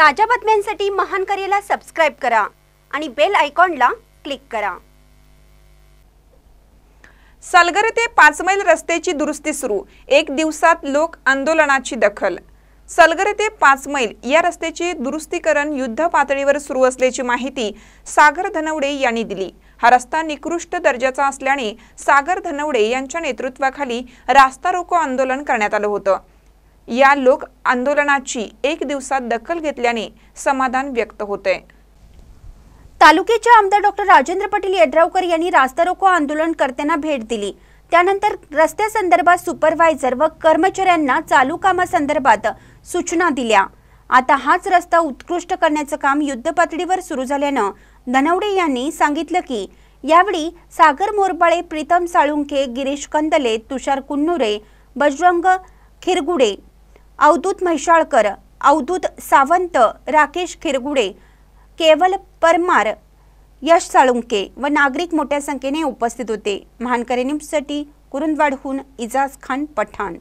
ताज्या बातम्यांसाठी महान करेला सबस्क्राईब करा आणि बेल आयकॉनला क्लिक करा सलगर ते मैल रस्त्याची दुरुस्ती सुरू एक दिवसात लोक आंदोलनाची दखल सलगर ते मैल या रस्त्याचे दुरुस्तीकरण युद्ध पातळीवर सुरू असल्याची माहिती सागर धनवडे यांनी दिली हा रस्ता निकृष्ट दर्जाचा असल्याने सागर धनवडे यांच्या नेतृत्वाखाली रास्ता रोको आंदोलन करण्यात आलं होतं या लोक आंदोलनाची एक दिवसात दखल घेतल्याने समाधान व्यक्त होते तालुक्याचे आमदार डॉक्टर राजेंद्र पाटील यड्रावकर यांनी रास्ता रोको आंदोलनकर्त्यांना भेट दिली त्यानंतर रस्त्यासंदर्भात सुपरवायझर व कर्मचाऱ्यांना चालू कामासंदर्भात सूचना दिल्या आता हाच रस्ता उत्कृष्ट करण्याचं काम युद्धपातळीवर सुरू झाल्यानं धनवडे यांनी सांगितलं की यावेळी सागर मोरबाळे प्रीतम साळुंखे गिरीश कंदले तुषार कुन्नुरे बजरंग खिरगुडे अवधूत म्हैसाळकर अवधूत सावंत राकेश खिरगुडे केवल परमार यश साळुंके व नागरिक मोठ्या संख्येने उपस्थित होते महानकरे न्यूजसाठी कुरुंदवाडहून इजाज खान पठाण